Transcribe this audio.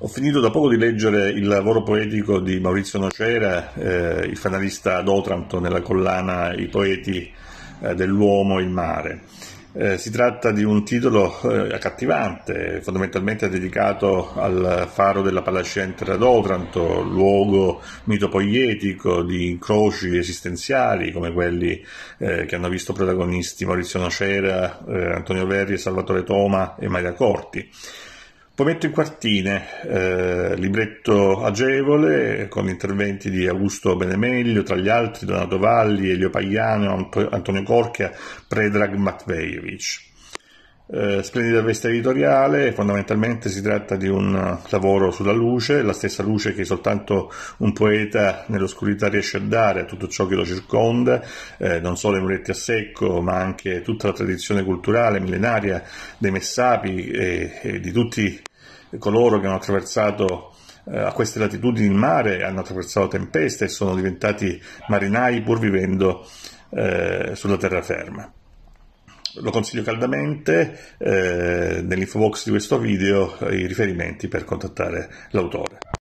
Ho finito da poco di leggere il lavoro poetico di Maurizio Nocera, eh, il fanalista ad Otranto nella collana I poeti eh, dell'uomo e il mare. Eh, si tratta di un titolo eh, accattivante, fondamentalmente dedicato al faro della palacentra ad Otranto, luogo mitopoietico di incroci esistenziali come quelli eh, che hanno visto protagonisti Maurizio Nocera, eh, Antonio Verri, Salvatore Toma e Maria Corti. Poi in quartine, eh, libretto agevole con interventi di Augusto Benemeglio, tra gli altri Donato Valli, Elio Pagliano, Antonio Corchia, Predrag Matvejevic. Eh, splendida veste editoriale, fondamentalmente si tratta di un lavoro sulla luce, la stessa luce che soltanto un poeta nell'oscurità riesce a dare a tutto ciò che lo circonda, eh, non solo i muretti a secco, ma anche tutta la tradizione culturale millenaria dei Messapi e, e di tutti coloro che hanno attraversato eh, a queste latitudini il mare, hanno attraversato tempeste e sono diventati marinai pur vivendo eh, sulla terraferma. Lo consiglio caldamente, eh, nell'infobox di questo video i riferimenti per contattare l'autore.